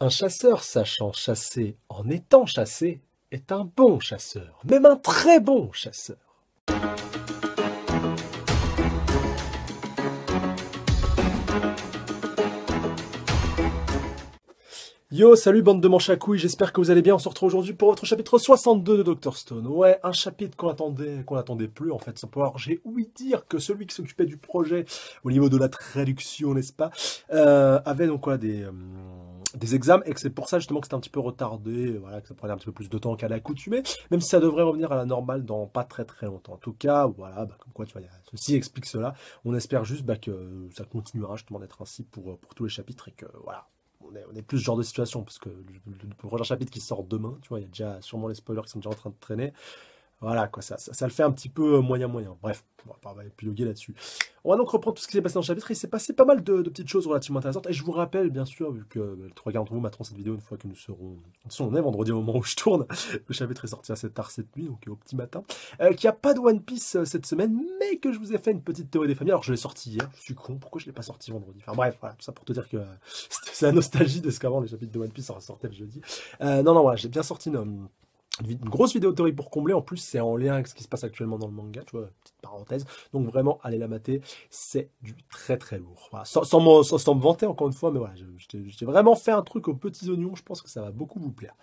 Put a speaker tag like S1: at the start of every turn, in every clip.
S1: Un chasseur sachant chasser en étant chassé est un bon chasseur, même un très bon chasseur. Yo, salut bande de manches à couilles, j'espère que vous allez bien. On se retrouve aujourd'hui pour votre chapitre 62 de Dr Stone. Ouais, un chapitre qu'on attendait, qu'on attendait plus en fait. Sans pouvoir, j'ai ouï dire que celui qui s'occupait du projet au niveau de la traduction, n'est-ce pas, euh, avait donc quoi des euh, des examens et que c'est pour ça justement que c'était un petit peu retardé, euh, voilà, que ça prenait un petit peu plus de temps qu'à l'accoutumée, même si ça devrait revenir à la normale dans pas très très longtemps. En tout cas, voilà, bah, comme quoi tu vois, ceci explique cela. On espère juste bah, que ça continuera justement d'être ainsi pour, euh, pour tous les chapitres et que voilà, on est, plus ce genre de situation parce que le, le prochain chapitre qui sort demain, tu vois, il y a déjà sûrement les spoilers qui sont déjà en train de traîner. Voilà, quoi, ça, ça, le fait un petit peu euh, moyen-moyen. Bref, on va pas épiloguer là-dessus. On va donc reprendre tout ce qui s'est passé dans le chapitre. Il s'est passé pas mal de, petites choses relativement intéressantes. Et je vous rappelle, bien sûr, vu que les euh, trois gars d'entre vous m'attendent cette vidéo une fois que nous serons. De on est vendredi au moment où je tourne. Le chapitre est sorti assez tard cette nuit, donc euh, au petit matin. Euh, Qu'il n'y a pas de One Piece cette semaine, mais que je vous ai fait une petite théorie des familles. Alors, je l'ai sorti hier. Je suis con. Pourquoi je ne l'ai pas sorti vendredi Enfin, bref, voilà, tout ça pour te dire que c'est la nostalgie de ce qu'avant les chapitres de One Piece sortaient le jeudi. non, non, voilà, j'ai bien sorti non une grosse vidéo théorie pour combler. En plus, c'est en lien avec ce qui se passe actuellement dans le manga, tu vois, petite parenthèse. Donc vraiment, allez la mater, c'est du très très lourd. Sans, me, vanter encore une fois, mais voilà, j'ai vraiment fait un truc aux petits oignons. Je pense que ça va beaucoup vous plaire.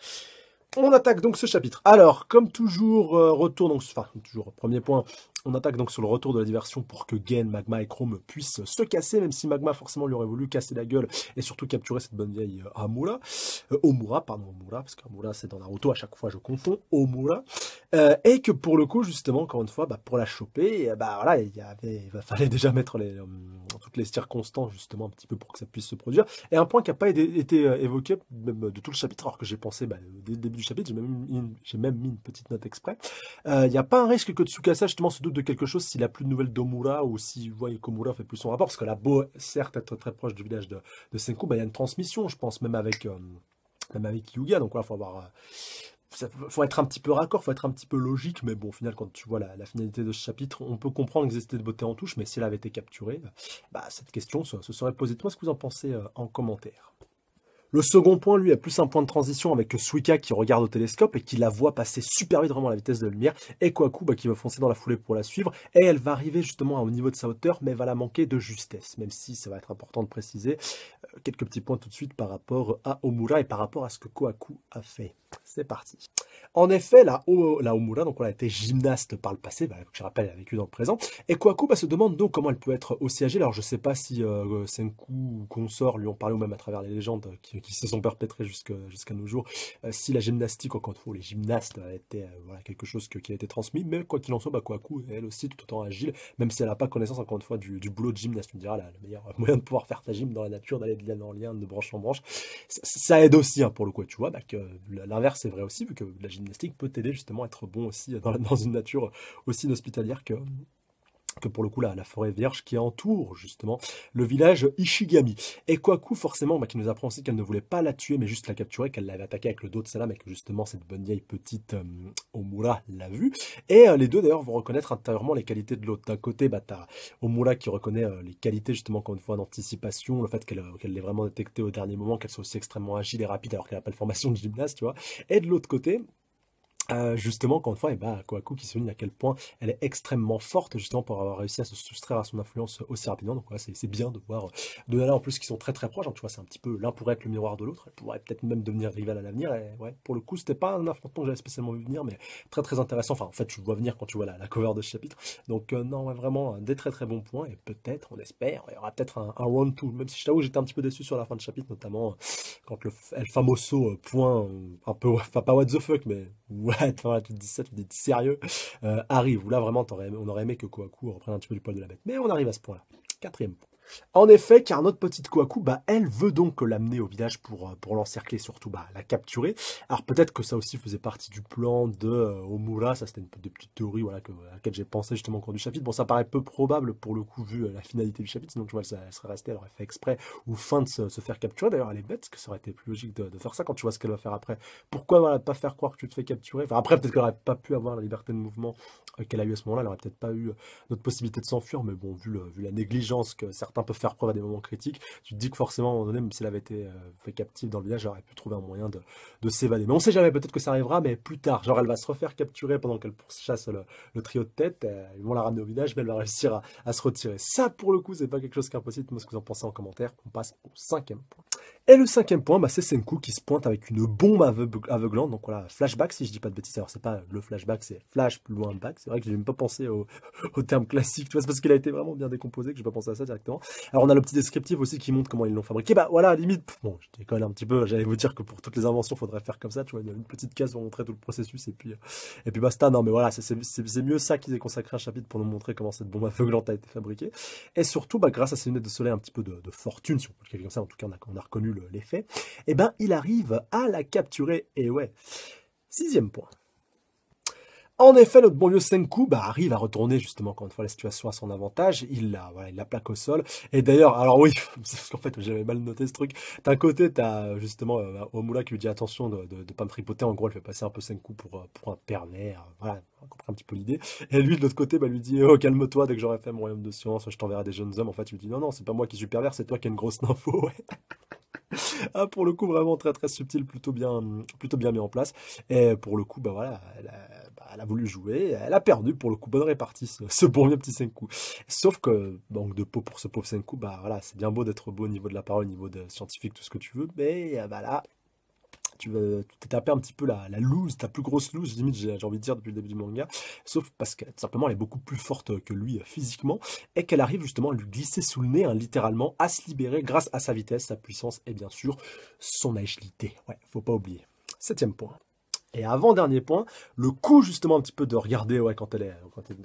S1: On attaque donc ce chapitre. Alors, comme toujours, euh, retour, donc, enfin, toujours, premier point, on attaque donc sur le retour de la diversion pour que Gain, Magma et Chrome puissent se casser, même si Magma forcément lui aurait voulu casser la gueule et surtout capturer cette bonne vieille euh, Amura, euh, Omura, pardon Omura, parce qu'Amura c'est dans Naruto à chaque fois je confonds, Omura, euh, et que pour le coup justement encore une fois, bah, pour la choper, bah voilà, il y avait, fallait déjà mettre les, toutes les circonstances justement un petit peu pour que ça puisse se produire. Et un point qui n'a pas été, évoqué même de tout le chapitre, alors que j'ai pensé bah, dès le début du chapitre, j'ai même, mis une petite note exprès. Il n'y a pas un risque que Tsukasa justement se doute de quelque chose s'il la plus de nouvelles d'Omura ou si vous voyez qu'Omura fait plus son rapport. Parce que la beau, certes, être très proche du village de, de Senku, bah, il y a une transmission, je pense, même avec, euh, avec Yuga. Donc, il faut avoir. Euh, faut être un petit peu raccord, faut être un petit peu logique, mais bon, au final, quand tu vois la, finalité de ce chapitre, on peut comprendre qu'il de beauté en touche, mais si elle avait été capturée, bah, cette question se, serait posée. Toi, ce que vous en pensez euh, en commentaire le second point, lui, a plus un point de transition avec Suika qui regarde au télescope et qui la voit passer super vite vraiment à la vitesse de la lumière. Et Kwaku bah, qui va foncer dans la foulée pour la suivre. Et elle va arriver justement au niveau de sa hauteur, mais va la manquer de justesse. Même si ça va être important de préciser euh, quelques petits points tout de suite par rapport à Omura et par rapport à ce que Kwaku a fait. C'est parti. En effet, la, Omura, donc on a été gymnaste par le passé, bah, je rappelle, elle a vécu dans le présent. Et Kwaku bah, se demande donc comment elle peut être aussi âgée. Alors je ne sais pas si euh, Senku ou Consort lui ont parlé ou même à travers les légendes euh, qui, qui se sont perpétrés jusqu'à nos jours. Euh, si la gymnastique, encore une fois, les gymnastes euh, étaient euh, quelque chose qui a été transmis, mais quoi qu'il en soit, bah, coup elle aussi, tout autant agile, même si elle n'a pas connaissance, encore une fois, du, boulot de gymnaste, tu me diras, le meilleur moyen de pouvoir faire ta gym dans la nature, d'aller de lien en lien, de branche en branche, ça, aide aussi hein, pour le coup, tu vois, bah, l'inverse est vrai aussi, vu que la gymnastique peut t'aider justement à être bon aussi dans, dans une nature aussi hospitalière que, que pour le coup là, la forêt vierge qui entoure justement le village Ishigami. Et Kwaku forcément, bah, qui nous apprend aussi qu'elle ne voulait pas la tuer, mais juste la capturer, qu'elle l'avait attaquée avec le dos de Salam, et que justement cette bonne vieille petite euh, Omura l'a vue. Et euh, les deux d'ailleurs vont reconnaître intérieurement les qualités de l'autre. D'un côté, bah, t'as Omura qui reconnaît euh, les qualités justement encore une fois d'anticipation, le fait qu'elle l'ait vraiment détectée au dernier moment, qu'elle soit aussi extrêmement agile et rapide alors qu'elle n'a pas de formation de gymnaste, tu vois. Et de l'autre côté, euh, justement, quand une fois, et eh ben, Kohaku qui souligne à quel point elle est extrêmement forte, justement, pour avoir réussi à se soustraire à son influence aussi rapidement. Donc, ouais, c'est bien de voir euh, deux là en plus qui sont très très proches. Hein. tu vois, c'est un petit peu l'un pourrait être le miroir de l'autre. Elle pourrait peut-être même devenir rivale à l'avenir. Et ouais, pour le coup, c'était pas un affrontement que j'avais spécialement vu venir, mais très très intéressant. Enfin, en fait, tu vois venir quand tu vois la, la cover de ce chapitre. Donc, euh, non, ouais, vraiment, des très très bons points. Et peut-être, on espère, il y aura peut-être un, round Même si je j'étais un petit peu déçu sur la fin de chapitre, notamment quand le El Famoso point un peu, enfin, pas what the fuck, mais ouais, tu te dis ça, tu te dis sérieux, euh, arrive. Ou là, vraiment, on aurait aimé que Kouakou reprenne un petit peu le poil de la bête. Mais on arrive à ce point-là. Quatrième point. En effet, car notre petite Kouakou, bah, elle veut donc l'amener au village pour, euh, pour l'encercler, surtout bah, la capturer. Alors peut-être que ça aussi faisait partie du plan de euh, Omura, ça c'était une des petites théories voilà, à laquelle j'ai pensé justement au cours du chapitre. Bon, ça paraît peu probable pour le coup vu euh, la finalité du chapitre, sinon tu vois, ça, elle serait restée, elle aurait fait exprès ou fin de se, faire capturer. D'ailleurs, elle est bête, parce que ça aurait été plus logique de, faire ça quand tu vois ce qu'elle va faire après. Pourquoi ne pas faire croire que tu te fais capturer Enfin, après, peut-être qu'elle n'aurait pas pu avoir la liberté de mouvement qu'elle a eu à ce moment-là, elle n'aurait peut-être pas eu notre possibilité de s'enfuir, mais bon, vu, vu la négligence que certains peut faire preuve à des moments critiques. Tu te dis que forcément, à un moment donné, même s'il avait été euh, fait captive dans le village, elle aurait pu trouver un moyen de, s'évader. Mais on sait jamais, peut-être que ça arrivera, mais plus tard. Genre, elle va se refaire capturer pendant qu'elle pourchasse le, le, trio de tête. Euh, ils vont la ramener au village, mais elle va réussir à, se retirer. Ça, pour le coup, c'est pas quelque chose est impossible Moi, ce que vous en pensez en commentaire, on passe au cinquième point. Et le cinquième point, bah, c'est Senku qui se pointe avec une bombe aveuglante. Donc voilà, flashback, si je dis pas de bêtises. Alors, c'est pas le flashback, c'est flash plus loin back. C'est vrai que j'ai même pas pensé au, terme classique. Tu vois, parce qu'il a été vraiment bien décomposé que j'ai pas pensé à ça directement. Alors on a le petit descriptif aussi qui montre comment ils l'ont fabriqué. Bah voilà, à limite, bon, je déconne un petit peu, j'allais vous dire que pour toutes les inventions, faudrait faire comme ça, tu vois, une petite case pour montrer tout le processus et puis euh, basta. Non mais voilà, c'est mieux ça qu'ils aient consacré un chapitre pour nous montrer comment cette bombe aveuglante a été fabriquée. Et surtout, bah, grâce à ces lunettes de soleil un petit peu de, de fortune, si on peut le comme ça, en tout cas on a, reconnu l'effet, et eh ben il arrive à la capturer. Et ouais, sixième point. En effet, notre bon vieux Senku bah, arrive à retourner justement quand une fois la situation à son avantage. Il la, il la plaque au sol. Et d'ailleurs, alors oui, parce qu'en fait j'avais mal noté ce truc. D'un côté, t'as euh, justement euh, au bah, qui lui dit attention de, de, pas me tripoter. En gros, elle fait passer un peu Senku pour euh, pour un pervers. Voilà, on comprend un petit peu l'idée. Et lui de l'autre côté, bah lui dit oh calme-toi. Dès que j'aurai fait mon royaume de science, je t'enverrai des jeunes hommes. En fait, il lui dit non non, c'est pas moi qui suis pervers, c'est toi qui as une grosse info. Ah, pour le coup, vraiment très très subtil, plutôt bien, plutôt bien mis en place. Et pour le coup, bah voilà, elle a, bah, voulu jouer, elle a perdu pour le coup, bonne répartie, ce, bon vieux petit Senku. Sauf que, manque de peau pour ce pauvre Senku, bah voilà, c'est bien beau d'être beau au niveau de la parole, au niveau de scientifique, tout ce que tu veux, mais voilà euh, bah là, tu vas taper un petit peu la, la lose, ta plus grosse loose, limite, j'ai envie de dire depuis le début du manga. Sauf parce que, simplement, elle est beaucoup plus forte que lui euh, physiquement et qu'elle arrive justement à lui glisser sous le nez, hein, littéralement, à se libérer grâce à sa vitesse, sa puissance et bien sûr son agilité. Ouais, faut pas oublier. Septième point. Et avant dernier point, le coup justement un petit peu de regarder ouais, quand, elle est,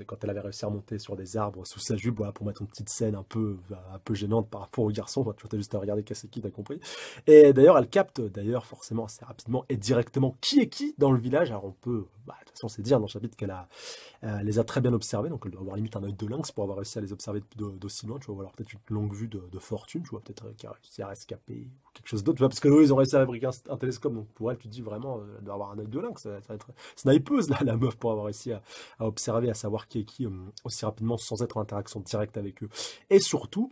S1: quand, elle, avait réussi à monter sur des arbres sous sa jupe pour mettre une petite scène un peu, un peu gênante par rapport au garçon, tu vois, as juste à regarder qu'est-ce qui, t'as compris. Et d'ailleurs, elle capte d'ailleurs forcément assez rapidement et directement qui est qui dans le village. Alors on peut, bah, de toute façon c'est dire dans le chapitre qu'elle les a très bien observés, donc elle doit avoir limite un œil de lynx pour avoir réussi à les observer d'aussi loin, tu vois, alors peut-être une longue vue de, fortune, tu vois, peut-être qu'elle a réussi à rescaper quelque chose d'autre. Parce que eux, ils ont réussi à fabriquer un, télescope. Donc pour elle, tu dis vraiment, euh, elle doit avoir un œil de lynx. Ça, va être snipeuse, là, la meuf, pour avoir réussi à, observer, à savoir qui est qui euh, aussi rapidement sans être en interaction directe avec eux. Et surtout,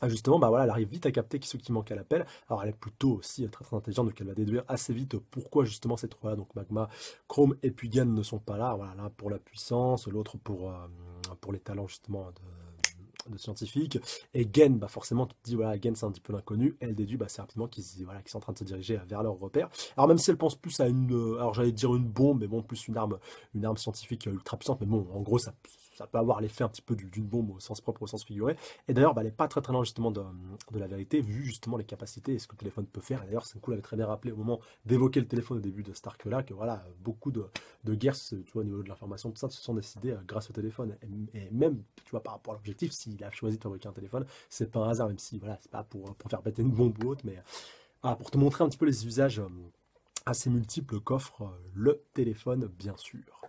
S1: ah, justement, bah voilà, elle arrive vite à capter qui ce qui manque à l'appel. Alors elle est plutôt aussi euh, très, très intelligente, donc elle va déduire assez vite pourquoi justement ces trois-là, donc Magma, Chrome et Pugan ne sont pas là. Voilà, pour la puissance, l'autre pour, pour les talents justement de de scientifique. Et Gen, bah forcément, tu te dis, voilà, Gen, c'est un petit peu l'inconnu. Elle déduit bah, c'est rapidement qu'ils voilà, sont en train de se diriger vers leur repère. Alors, même si elle pense plus à une, euh, alors j'allais dire une bombe, mais bon, plus une arme, une arme scientifique euh, ultra puissante, mais bon, en gros, ça, ça peut avoir l'effet un petit peu d'une bombe au sens propre, au sens figuré. Et d'ailleurs, bah, elle n'est pas très très loin justement de, la vérité, vu justement les capacités et ce que le téléphone peut faire. Et d'ailleurs, Senku avait très bien rappelé au moment d'évoquer le téléphone au début de Stark là, que voilà, beaucoup de, guerres, tu vois, au niveau de l'information, tout ça, se sont décidées euh, grâce au téléphone. Et, même, tu vois, par rapport à l'objectif, s'il a choisi de fabriquer un téléphone, c'est pas un hasard, même si, voilà, c'est pas pour, euh, faire péter une bombe ou autre, mais euh, ah, pour te montrer un petit peu les usages assez multiples qu'offre le téléphone, bien sûr.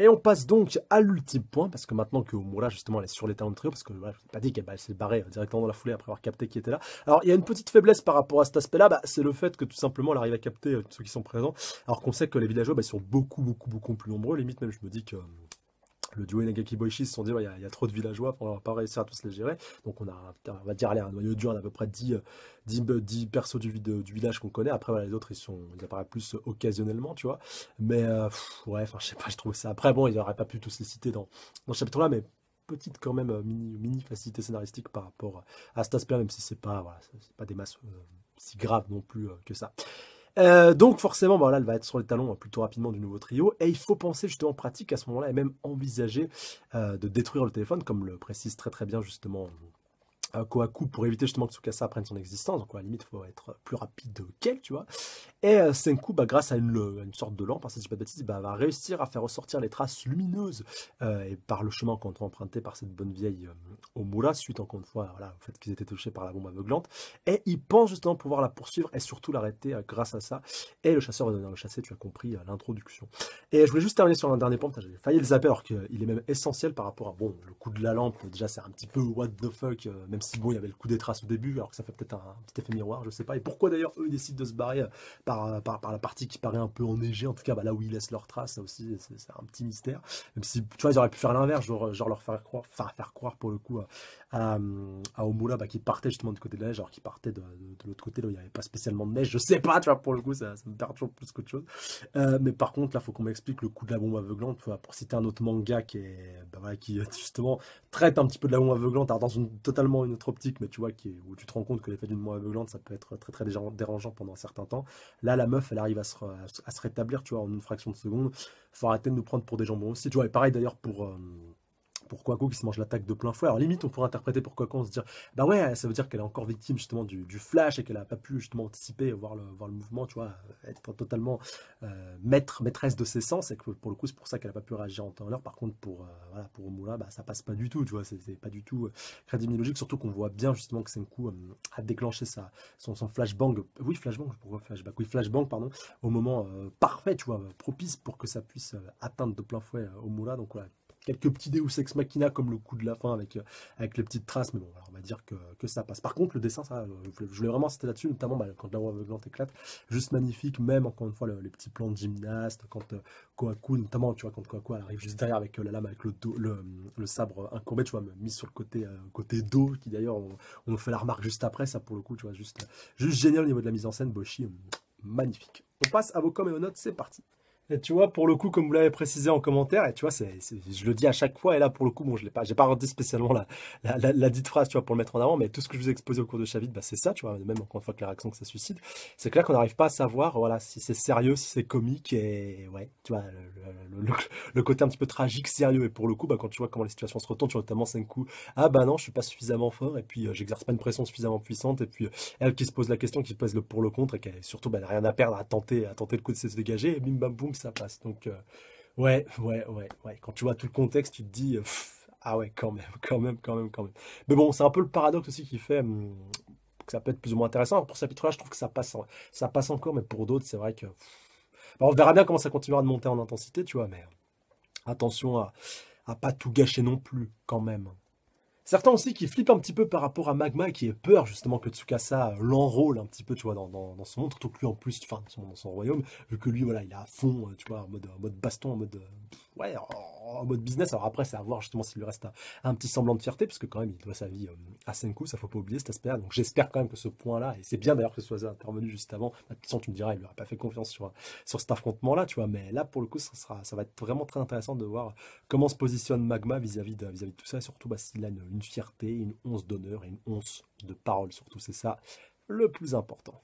S1: Et on passe donc à l'ultime point, parce que maintenant que là justement elle est sur les talents de trio, parce que voilà, je n'ai pas dit qu'elle bah, s'est barrée euh, directement dans la foulée après avoir capté qui était là. Alors il y a une petite faiblesse par rapport à cet aspect-là, bah, c'est le fait que tout simplement elle arrive à capter euh, ceux qui sont présents, alors qu'on sait que les villageois bah, ils sont beaucoup, beaucoup, beaucoup plus nombreux, limite même je me dis que euh, le duo Nagaki Boishi se sont dit, il y, y, a trop de villageois, pour ne pas réussir à tous les gérer. Donc on a, on va dire, aller un noyau dur, on à peu près 10, 10, euh, euh, persos du, village qu'on connaît. Après, les autres, ils, sont, ils apparaissent plus euh, occasionnellement, tu vois. Mais euh, enfin, je sais pas, je trouve ça. Après, bon, ils n'auraient pas pu tous les citer dans, dans ce chapitre-là, mais petite quand même mini, mini facilité scénaristique par rapport à cet aspect, même si c'est pas, voilà, c'est pas des masses si graves non plus que ça. Euh, donc forcément, bah, voilà, elle va être sur les talons euh, plutôt rapidement du nouveau trio. Et il faut penser justement pratique à ce moment-là et même envisager euh, de détruire le téléphone, comme le précise très très bien justement Kohaku pour éviter justement que Tsukasa prenne son existence. Donc à la limite, il faut être plus rapide qu'elle, tu vois. Et euh, Senku, bah, grâce à euh, une, sorte de lampe, hein, si je pas de bah, va réussir à faire ressortir les traces lumineuses euh, et par le chemin qu'on emprunté par cette bonne vieille euh, Omura, suite encore une fois voilà, au fait qu'ils étaient touchés par la bombe aveuglante. Et il pense justement pouvoir la poursuivre et surtout l'arrêter grâce à ça. Et le chasseur va devenir le chasser tu as compris l'introduction. Et je voulais juste terminer sur un dernier point, j'avais failli le zapper alors qu'il est même essentiel par rapport à, bon, le coup de la lampe, déjà c'est un petit peu what the fuck, même même si bon, il y avait le coup des traces au début, alors que ça fait peut-être un, petit effet miroir, je sais pas. Et pourquoi d'ailleurs eux décident de se barrer euh, par, euh, par, par, la partie qui paraît un peu enneigée, en tout cas bah, là où ils laissent leurs traces, ça aussi c'est un petit mystère. Même si tu vois, ils auraient pu faire l'inverse, genre, euh, genre, leur faire croire, faire, faire croire pour le coup à, à, bah, qui partait justement du côté de la neige, alors qu'il partait de, de, l'autre côté, là où il n'y avait pas spécialement de neige, je sais pas, tu vois, pour le coup ça, ça me perd toujours plus qu'autre chose. mais par contre, là faut qu'on m'explique le coup de la bombe aveuglante, vois, pour citer un autre manga qui est bah, qui justement traite un petit peu de la bombe aveuglante, alors dans une totalement notre optique, mais tu vois, qui où tu te rends compte que l'effet d'une mort aveuglante, ça peut être très très dérangeant pendant un certain temps. Là, la meuf, elle arrive à se, rétablir, tu vois, en une fraction de seconde. Faut arrêter de nous prendre pour des jambons aussi. Tu vois, et pareil d'ailleurs pour. Euh, pourquoi Go qui se mange l'attaque de plein fouet. Alors limite, on pourrait interpréter pourquoi Go, on se dire, bah ouais, ça veut dire qu'elle est encore victime justement du, flash et qu'elle n'a pas pu justement anticiper, voir le, voir le mouvement, tu vois, être totalement euh, maître, maîtresse de ses sens. Et que pour le coup, c'est pour ça qu'elle n'a pas pu réagir en temps et Par contre, pour, euh, voilà, pour bah, ça passe pas du tout, tu vois, c'est pas du tout euh, crédibilogique, Surtout qu'on voit bien justement que Senku euh, a déclenché sa, son, flashbang. Oui, flashbang, pourquoi flashback Oui, flashbang, pardon, au moment parfait, tu vois, propice pour que ça puisse atteindre de plein fouet Omula. Donc, voilà, quelques petits Deus Ex Machina comme le coup de la fin avec, euh, avec les petites traces, mais bon, on va dire que, ça passe. Par contre, le dessin, ça, euh, je voulais vraiment c'était là-dessus, notamment bah, quand la voix aveuglante éclate, juste magnifique, même encore une fois les petits plans de gymnaste, quand euh, notamment, tu vois, quand Kohaku arrive juste derrière avec euh, la lame, avec le, dos, le, sabre incombé, tu vois, mis sur le côté, côté dos, qui d'ailleurs, on, fait la remarque juste après, ça pour le coup, tu vois, juste, juste génial au niveau de la mise en scène, Boshi, magnifique. On passe à vos com et aux notes, c'est parti. Et tu vois, pour le coup, comme vous l'avez précisé en commentaire, et tu vois, c'est, je le dis à chaque fois, et là, pour le coup, bon, je n'ai pas, j'ai pas rendu spécialement la, la, dite phrase, tu vois, pour le mettre en avant, mais tout ce que je vous ai exposé au cours de Chavit, bah, c'est ça, tu vois, même encore une fois que la réaction que ça suscite, c'est clair qu'on n'arrive pas à savoir, voilà, si c'est sérieux, si c'est comique, et ouais, tu vois, le, côté un petit peu tragique, sérieux, et pour le coup, bah, quand tu vois comment les situations se retournent, tu vois, notamment coup ah bah non, je suis pas suffisamment fort, et puis euh, j'exerce pas une pression suffisamment puissante, et puis euh, elle qui se pose la question, qui pose le pour le contre, et qui surtout, bah, n'a rien à perdre à tenter, à tenter le coup de se dégager, et bim bam boum, ça passe. Donc, euh, ouais, ouais, ouais, ouais. Quand tu vois tout le contexte, tu te dis, euh, ah ouais, quand même, quand même, quand même, quand même. Mais bon, c'est un peu le paradoxe aussi qui fait hum, que ça peut être plus ou moins intéressant. pour ce chapitre-là, je trouve que ça passe, ça passe encore, mais pour d'autres, c'est vrai que. Bah, on verra bien comment ça continuera de monter en intensité, tu vois, mais attention à pas tout gâcher non plus, quand même. Certains aussi qui flippent un petit peu par rapport à Magma, qui est peur justement que Tsukasa l'enrôle un petit peu, tu vois, dans, son monde, surtout que lui en plus, enfin, dans son royaume, vu que lui, voilà, il est à fond, euh, tu vois, en mode, en mode baston, en mode, euh, ouais, oh en mode business. Alors après, c'est à voir justement s'il lui reste un, petit semblant de fierté, puisque quand même, il doit sa vie euh, à coups ça faut pas oublier cet aspect-là. Donc j'espère quand même que ce point-là, et c'est bien d'ailleurs que ce soit intervenu juste avant, bah, de tu me diras, il lui aurait pas fait confiance sur, sur cet affrontement-là, tu vois, mais là, pour le coup, ça, va être vraiment très intéressant de voir comment se positionne Magma vis-à-vis de, vis -vis de tout ça, et surtout bah, s'il a une fierté, une once d'honneur et une once de parole, surtout, c'est ça le plus important.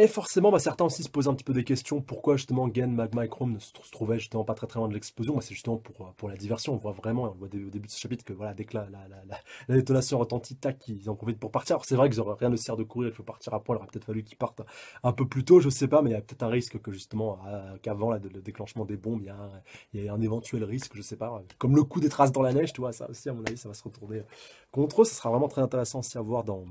S1: Et forcément, bah, certains aussi se posent un petit peu des questions. Pourquoi justement Gen, Magma et Chrome ne se trouvaient justement pas très très loin de l'explosion bah, C'est justement euh, pour, la diversion. On voit vraiment, on voit au début de ce chapitre que voilà, dès que la, détonation retentit, tac, ils en profitent pour partir. Alors c'est vrai qu'ils n'auraient rien de sert de courir, il faut partir à point. Il aurait peut-être fallu qu'ils partent un peu plus tôt, je ne sais pas, mais il y a peut-être un risque que justement, qu'avant le déclenchement des bombes, il y, ait un, éventuel risque, je sais pas. Comme le coup des traces dans la neige, tu vois, ça aussi, à mon avis, ça va se retourner contre eux. Ce sera vraiment très intéressant aussi à voir dans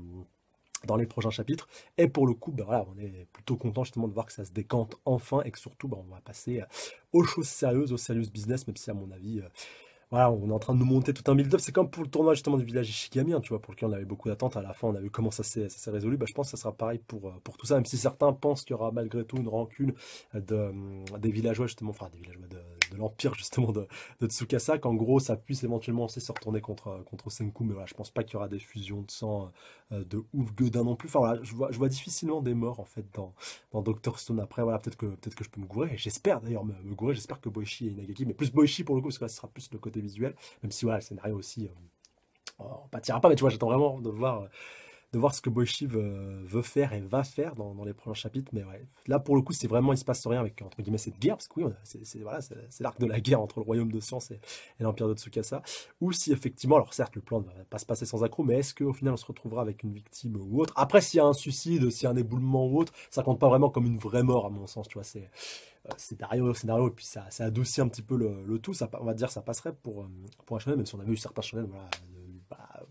S1: dans les prochains chapitres. Et pour le coup, ben on est plutôt content justement de voir que ça se décante enfin et que surtout, ben, on va passer euh, aux choses sérieuses, aux sérieuses business, même si à mon avis, euh, voilà, on est en train de nous monter tout un build-up. C'est comme pour le tournoi justement du village Ishigami, hein, tu vois, pour lequel on avait beaucoup d'attentes. À la fin, on a vu comment ça s'est, résolu. Ben, je pense que ça sera pareil pour, euh, pour tout ça, même si certains pensent qu'il y aura malgré tout une rancune de, des villageois justement, enfin des villageois de l'empire justement de, de, Tsukasa, qu'en gros ça puisse éventuellement aussi se retourner contre, euh, contre Senku, mais voilà, je pense pas qu'il y aura des fusions de sang euh, euh, de ouf d'un non plus. Enfin voilà, je vois, je vois difficilement des morts en fait dans, dans Doctor Stone. Après voilà, peut-être que, peut que je peux me gourer, j'espère d'ailleurs me, me, gourer, j'espère que Boishi et Nagaki, mais plus Boichi pour le coup, parce que là ce sera plus le côté visuel, même si voilà, le scénario aussi, euh, oh, on pâtira pas, mais tu vois, j'attends vraiment de voir de voir ce que Boichi veut, faire et va faire dans, les prochains chapitres. Mais ouais, là pour le coup, c'est vraiment il se passe rien avec entre guillemets cette guerre, parce que oui, c'est voilà, l'arc de la guerre entre le royaume de science et, l'empire de Tsukasa. Ou si effectivement, alors certes, le plan ne va pas se passer sans accro, mais est-ce qu'au final on se retrouvera avec une victime ou autre Après, s'il y a un suicide, s'il y a un éboulement ou autre, ça compte pas vraiment comme une vraie mort à mon sens. Tu vois, c'est euh, c'est au scénario, et puis ça, ça adoucit un petit peu le, tout. Ça, on va dire ça passerait pour, euh, pour un même si on a eu certains shonen, voilà,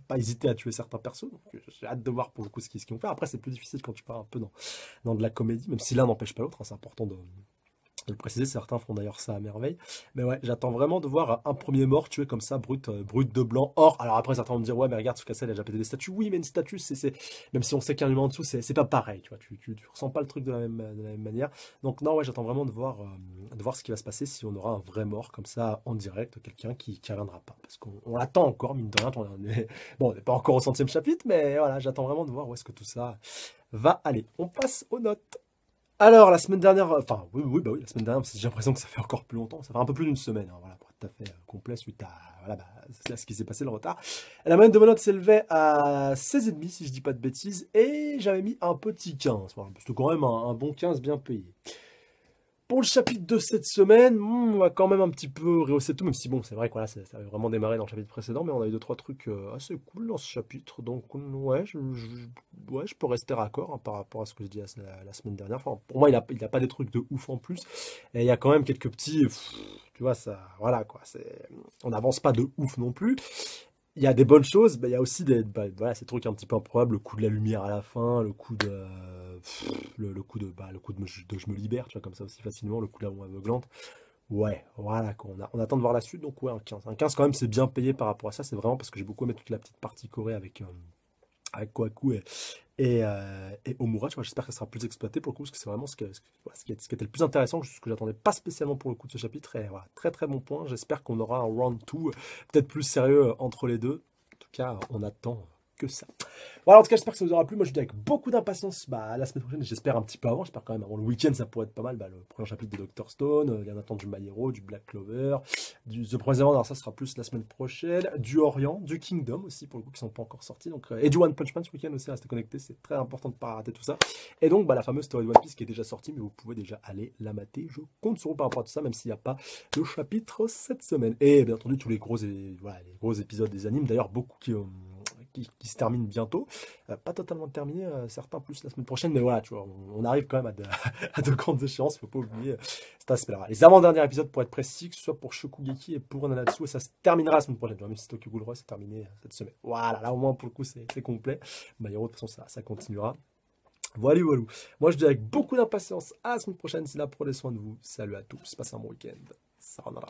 S1: pas, hésiter à tuer certains personnes. Euh, j'ai hâte de voir pour le coup ce qu'ils vont faire. Après, c'est plus difficile quand tu pars un peu dans, de la comédie, même si l'un n'empêche pas l'autre. Hein, c'est important de, de le préciser, certains font d'ailleurs ça à merveille. Mais ouais, j'attends vraiment de voir un premier mort tué comme ça, brut, euh, brut de blanc, or. Alors après, certains vont me dire, ouais, mais regarde, ce il a déjà pété des statues. Oui, mais une statue, c'est, même si on sait qu'il y a un humain en dessous, c'est pas pareil, tu vois. Tu, tu, ressens pas le truc de la même, manière. Donc non, ouais, j'attends vraiment de voir, euh, de voir ce qui va se passer si on aura un vrai mort comme ça en direct, quelqu'un qui, qui reviendra pas. Parce qu'on l'attend encore, mine de rien. bon, on n'est pas encore au centième chapitre, mais voilà, j'attends vraiment de voir où est-ce que tout ça va aller. On passe aux notes. Alors, la semaine dernière, enfin, oui, bah oui, la semaine dernière, j'ai l'impression que ça fait encore plus longtemps, ça fait un peu plus d'une semaine, hein, voilà, pour tout à fait euh, complet suite à, voilà, bah, ce qui s'est passé, le retard. La moyenne de mon s'élevait à 16,5, si je dis pas de bêtises, et j'avais mis un petit 15, c'est quand même un bon 15 bien payé. Pour le chapitre de cette semaine, hmm, on va quand même un petit peu rehausser tout, même si bon, c'est vrai que ça, ça, vraiment démarré dans le chapitre précédent, mais on a eu deux, trois trucs euh, assez cool dans ce chapitre, donc hmm, ouais, je, peux rester raccord hein, par rapport à ce que je dis la, la, semaine dernière. pour moi, il n'a a pas des trucs de ouf en plus, et il y a quand même quelques petits, tu vois, ça, voilà quoi, c'est, on n'avance pas de ouf non plus il y a des bonnes choses, mais il y a aussi des, bah, voilà, ces trucs un petit peu improbables, le coup de la lumière à la fin, le coup de, le, coup de bah, le coup de, je me libère, tu vois, comme ça aussi facilement, le coup de aveuglante. Ouais, voilà, quoi. On, attend de voir la suite, donc ouais, un 15. Un 15 quand même, c'est bien payé par rapport à ça, c'est vraiment parce que j'ai beaucoup aimé toute la petite partie Corée avec, euh, avec Kouakou et, et, euh, et, Omura, tu vois, j'espère qu'elle sera plus exploité pour le coup, parce que c'est vraiment ce, que, ce, ce, qui, était le plus intéressant, ce que j'attendais pas spécialement pour le coup de ce chapitre, et voilà, très très bon point, j'espère qu'on aura un round 2, euh, peut-être plus sérieux entre les deux, en tout cas, on attend, que ça. Voilà, en tout cas, j'espère que ça vous aura plu. Moi, je vous dis avec beaucoup d'impatience bah, la semaine prochaine, j'espère un petit peu avant. J'espère quand même avant le week-end, ça pourrait être pas mal. Bah, le prochain chapitre de Doctor Stone, euh, il y en a du Malhéro du Black Clover, du The President, alors ça sera plus la semaine prochaine, du Orient, du Kingdom aussi, pour le coup, qui sont pas encore sortis. Donc, euh, et du One Punch Man ce week-end aussi, restez connectés, c'est très important de pas rater tout ça. Et donc, bah, la fameuse story de One Piece qui est déjà sortie, mais vous pouvez déjà aller la mater. Je compte sur vous par rapport à tout ça, même s'il n'y a pas de chapitre cette semaine. Et bien entendu, tous les gros, et, voilà, les gros épisodes des animes, d'ailleurs, beaucoup qui ont. Euh, qui, se termine bientôt. Euh, pas totalement terminé, euh, certains plus la semaine prochaine, mais voilà, tu vois, on, arrive quand même à de, grandes de grandes échéances, faut pas oublier euh, cet aspect Les avant-derniers épisodes pour être précis, que ce soit pour Shokugeki et pour Nanatsu, et ça se terminera la semaine prochaine, même si Tokyo Ghoul Roy s'est terminé cette semaine. Voilà, là au moins pour le coup c'est complet. Mais de toute façon ça, ça continuera. Voilà, voilà. Moi je dis avec beaucoup d'impatience à la semaine prochaine, c'est là pour les soins de vous. Salut à tous, passez un bon week-end. Ça rendra.